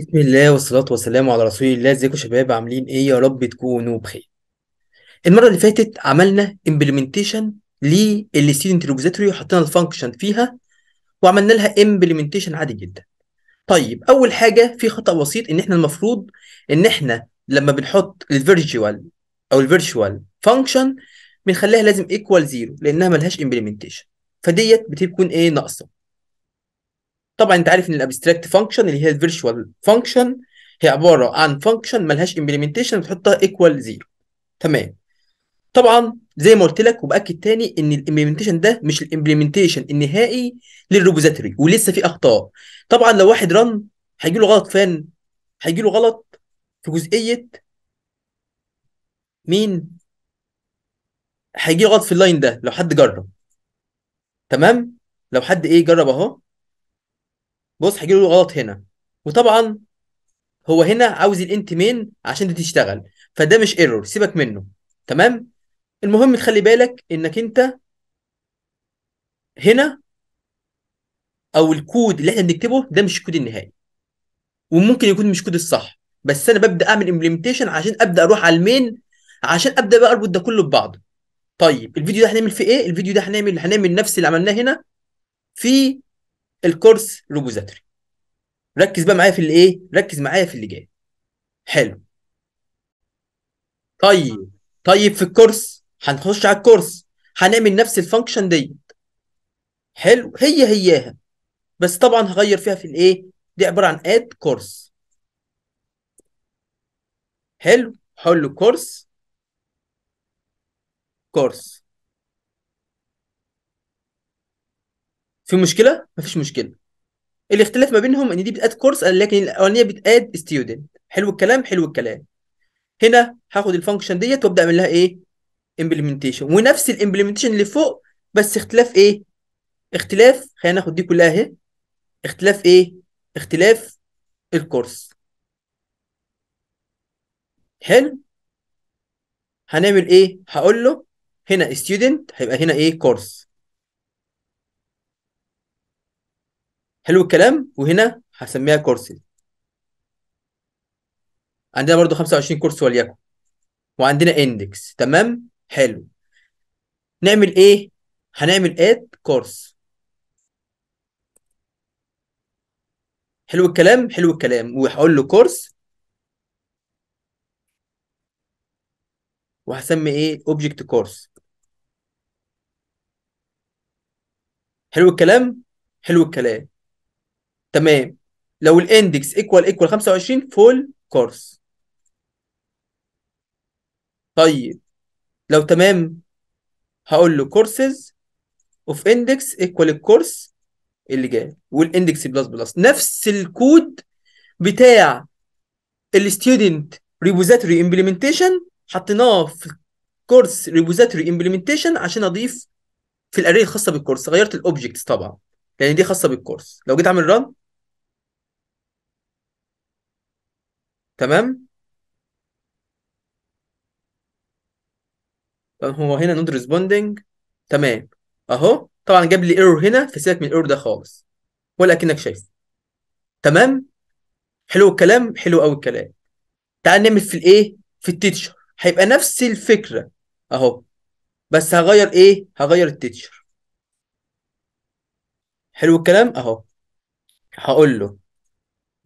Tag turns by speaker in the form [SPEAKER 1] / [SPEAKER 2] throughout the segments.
[SPEAKER 1] بسم الله والصلاة والسلام على رسول الله ازيكم شباب عاملين ايه يا رب تكونوا بخير المرة اللي فاتت عملنا implementation للستودنت ريبوزيتوري وحطينا الفانكشن فيها وعملنا لها implementation عادي جدا طيب اول حاجة في خطأ بسيط ان احنا المفروض ان احنا لما بنحط الفيرجوال او الفيرجوال فانكشن بنخليها لازم ايكوال زيرو لانها ملهاش implementation فديت بتكون ايه ناقصه طبعا انت عارف ان الابستراكت فانكشن اللي هي الفيرتشوال فانكشن هي عباره عن فانكشن ملهاش امبلمنتيشن بتحطها ايكوال زيرو تمام طبعا زي ما قلت لك وباكد تاني ان الامبلمنتيشن ده مش الامبلمنتيشن النهائي للريبوزيتوري ولسه في اخطاء طبعا لو واحد رن هيجي له غلط فين هيجي له غلط في جزئيه مين هيجي له غلط في اللاين ده لو حد جرب تمام لو حد ايه جرب اهو بص هيجي له غلط هنا وطبعا هو هنا عاوز الانت مين عشان دي تشتغل فده مش ايرور سيبك منه تمام المهم تخلي بالك انك انت هنا او الكود اللي احنا بنكتبه ده مش الكود النهائي وممكن يكون مش كود الصح بس انا ببدا اعمل امبلمنتيشن عشان ابدا اروح على المين عشان ابدا بقى اربط ده كله ببعضه طيب الفيديو ده هنعمل فيه ايه الفيديو ده هنعمل هنعمل نفس اللي عملناه هنا في الكورس روبوزاتري ركز بقى معايا في اللي ايه ركز معايا في اللي جاي حلو طيب طيب في الكورس هنخش على الكورس هنعمل نفس الفانكشن دي حلو هي هياها بس طبعا هغير فيها في الايه دي عباره عن اد كورس حلو حلو كورس كورس في مشكله مفيش مشكله الاختلاف ما بينهم ان دي بتاد كورس لكن الاولانيه بتاد ستودنت حلو الكلام حلو الكلام هنا هاخد الفانكشن ديت وابدا اعمل لها ايه امبلمنتيشن ونفس الامبلمنتيشن اللي فوق بس اختلاف ايه اختلاف خلينا ناخد دي كلها اهي اختلاف ايه اختلاف الكورس حلو هنعمل ايه هقول له هنا ستودنت هيبقى هنا ايه كورس حلو الكلام وهنا هسميها كورسي عندنا برضو 25 كورس وليكن وعندنا اندكس تمام حلو نعمل ايه هنعمل اد كورس حلو الكلام حلو الكلام وهقول له كورس وهسمي ايه اوبجكت كورس حلو الكلام حلو الكلام تمام لو الاندكس ايكوال ايكوال 25 فول كورس طيب لو تمام هقول له كورسز اوف اندكس ايكوال الكورس اللي جاي والاندكس بلس بلس نفس الكود بتاع الستودنت ريبوزيتوري امبلمنتيشن حطيناه في كورس ريبوزيتوري امبلمنتيشن عشان اضيف في الاري الخاصه بالكورس غيرت الاوبجكتس طبعا لان يعني دي خاصه بالكورس لو جيت اعمل ران تمام هو هنا نود ريسبوندنج تمام اهو طبعا جاب لي ايرور هنا فسيبك من الايرور ده خالص ولا اكنك شايف تمام حلو الكلام حلو قوي الكلام تعال نعمل في الايه في التيتشر هيبقى نفس الفكره اهو بس هغير ايه هغير التيتشر حلو الكلام اهو هقول له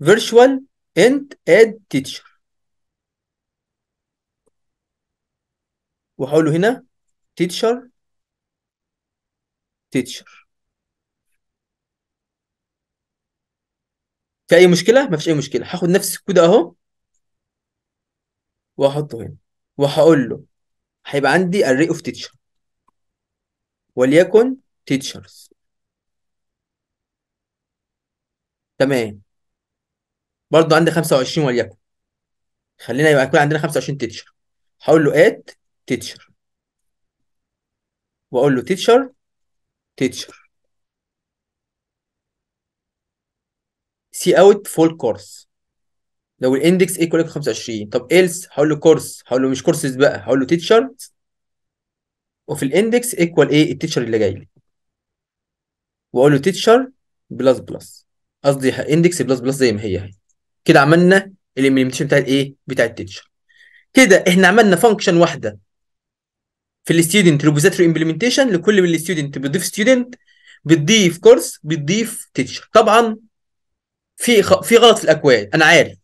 [SPEAKER 1] virtual انت اد تيتشر وهقول له هنا تيتشر تيتشر في اي مشكله مفيش اي مشكله هاخد نفس الكود اهو واحطه هنا وهقول له هيبقى عندي array of teacher وليكن teachers تمام برضه عندي 25 وليكن خلينا يبقى يكون عندنا 25 تيتشر هقول له ات تيتشر واقول له تيتشر تيتشر سي اوت فول كورس لو الاندكس ايكوال ايكوال 25 طب ايلس هقول له كورس هقول له مش كورسز بقى هقول له تيتشر وفي الاندكس ايكوال ايه التيتشر اللي جاي لي واقول له تيتشر بلس بلس قصدي اندكس بلس بلس زي ما هي هي كده عملنا الامبلمنتيشن بتاع الايه بتاع التيتشر كده احنا عملنا فانكشن واحده في الستودنت ريبوزيتوري امبلمنتيشن لكل من الستودنت بتضيف ستودنت بتضيف كورس بتضيف تيتشر طبعا في خ... في غلط في الاكواد انا عارف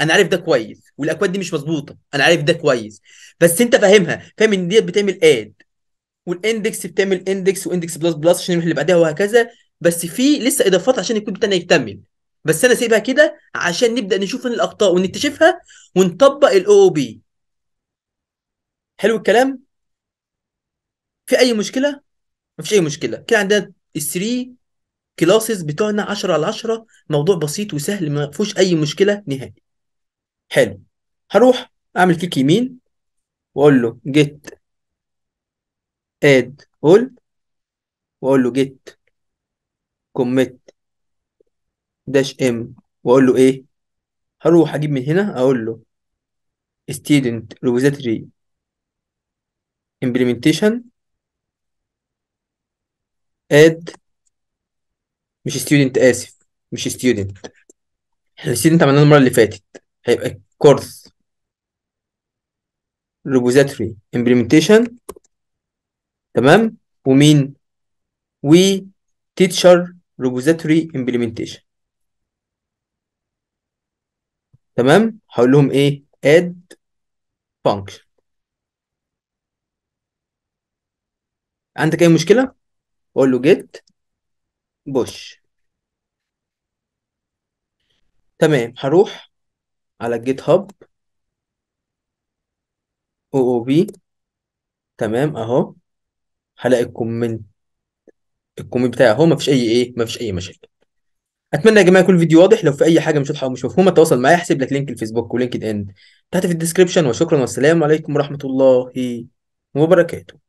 [SPEAKER 1] انا عارف ده كويس والاكواد دي مش مظبوطه انا عارف ده كويس بس انت فاهمها فاهم ان ديت بتعمل اد والاندكس بتعمل اندكس واندكس بلس بلس عشان اللي بعدها وهكذا بس في لسه اضافات عشان الكود بتاعنا يكتمل بس انا سايبها كده عشان نبدا نشوف إيه الاخطاء ونكتشفها ونطبق الاو او بي حلو الكلام في اي مشكله مفيش اي مشكله كده عندنا الثري 3 كلاسز بتوعنا 10 على 10 موضوع بسيط وسهل ما فيهوش اي مشكله نهائي حلو هروح اعمل كيك يمين واقول له جيت اد all واقول له جيت كوميت داش ام واقول له ايه هروح اجيب من هنا اقول له student repository implementation add مش student اسف مش student احنا student عملناه المره اللي فاتت هيبقى course repository implementation تمام ومين و teacher repository implementation تمام هقول لهم ايه add function عندك اي مشكله اقول له get push تمام هروح على جيت هاب او او بي تمام اهو هلاقي الكومنت الكومنت بتاعي اهو مفيش اي ايه مفيش اي مشاكل اتمنى يا جماعه يكون الفيديو واضح لو في اي حاجه مش واضحه او مش مفهومه تواصل معايا احسب لك لينك الفيسبوك ولينكد ان تحت في الديسكربشن وشكرا والسلام عليكم ورحمه الله وبركاته